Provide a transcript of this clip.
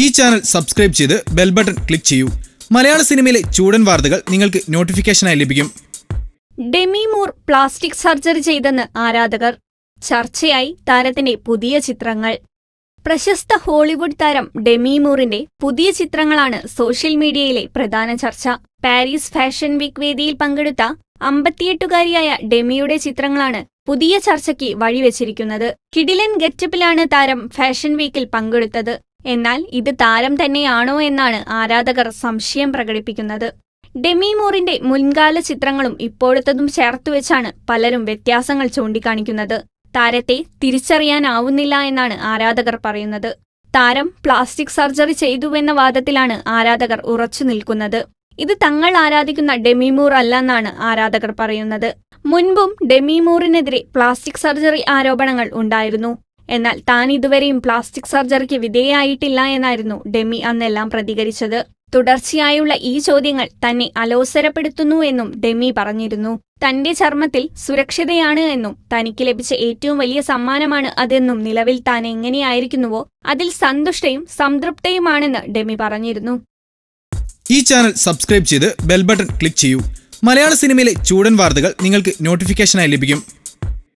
ഈ channel subscribe ചെയ്ത് bell button click ചെയ്യൂ മലയാള സിനിമയിലെ ചൂടൻ വാർത്തകൾ നിങ്ങൾക്ക് നോട്ടിഫിക്കേഷനായി ലഭിക്കും ഡെമി പ്ലാസ്റ്റിക് സർജറി ചെയ്തെന്ന് ആരാധകർ ചർച്ചയായി താരത്തിന്റെ പുതിയ ചിത്രങ്ങൾ പ്രശസ്ത ഹോളിവുഡ് താരം ഡെമി പുതിയ ചിത്രങ്ങളാണ് സോഷ്യൽ മീഡിയയിലെ പ്രധാന ചർച്ച പാരീസ് ഫാഷൻ വീക്ക് വേദിയിൽ പങ്കെടുത്ത അമ്പത്തിയെട്ടുകാരിയായ ഡെമിയുടെ ചിത്രങ്ങളാണ് പുതിയ ചർച്ചയ്ക്ക് വഴിവെച്ചിരിക്കുന്നത് കിഡിലൻ ഗെറ്റപ്പിലാണ് താരം ഫാഷൻ വീക്കിൽ പങ്കെടുത്തത് എന്നാൽ ഇത് താരം തന്നെയാണോ എന്നാണ് ആരാധകർ സംശയം പ്രകടിപ്പിക്കുന്നത് ഡെമി മൂറിന്റെ മുൻകാല ചിത്രങ്ങളും ഇപ്പോഴത്തതും ചേർത്തുവെച്ചാണ് പലരും വ്യത്യാസങ്ങൾ ചൂണ്ടിക്കാണിക്കുന്നത് താരത്തെ തിരിച്ചറിയാനാവുന്നില്ല എന്നാണ് ആരാധകർ പറയുന്നത് താരം പ്ലാസ്റ്റിക് സർജറി ചെയ്തുവെന്ന വാദത്തിലാണ് ആരാധകർ ഉറച്ചു നിൽക്കുന്നത് ഇത് തങ്ങൾ ആരാധിക്കുന്ന ഡെമിമൂർ അല്ലെന്നാണ് ആരാധകർ പറയുന്നത് മുൻപും ഡെമിമൂറിനെതിരെ പ്ലാസ്റ്റിക് സർജറി ആരോപണങ്ങൾ ഉണ്ടായിരുന്നു എന്നാൽ താൻ ഇതുവരെയും പ്ലാസ്റ്റിക് സർജറിക്ക് വിധേയായിട്ടില്ല എന്നായിരുന്നു ഡെമി അന്നെല്ലാം പ്രതികരിച്ചത് തുടർച്ചയായുള്ള ഈ ചോദ്യങ്ങൾ തന്നെ അലോസരപ്പെടുത്തുന്നു എന്നും ഡെമി പറഞ്ഞിരുന്നു തന്റെ ചർമ്മത്തിൽ സുരക്ഷിതയാണ് എന്നും തനിക്ക് ലഭിച്ച ഏറ്റവും വലിയ സമ്മാനമാണ് അതെന്നും നിലവിൽ താൻ എങ്ങനെയായിരിക്കുന്നുവോ അതിൽ സന്തുഷ്ടയും സംതൃപ്തയുമാണെന്ന് ഡെമി പറഞ്ഞിരുന്നു ഈ ചാനൽ സബ്സ്ക്രൈബ് ചെയ്ത് ബെൽ ബട്ടൺ ക്ലിക്ക് ചെയ്യൂ മലയാള സിനിമയിലെ ചൂടൻ വാർത്തകൾ നിങ്ങൾക്ക് നോട്ടിഫിക്കേഷനായി ലഭിക്കും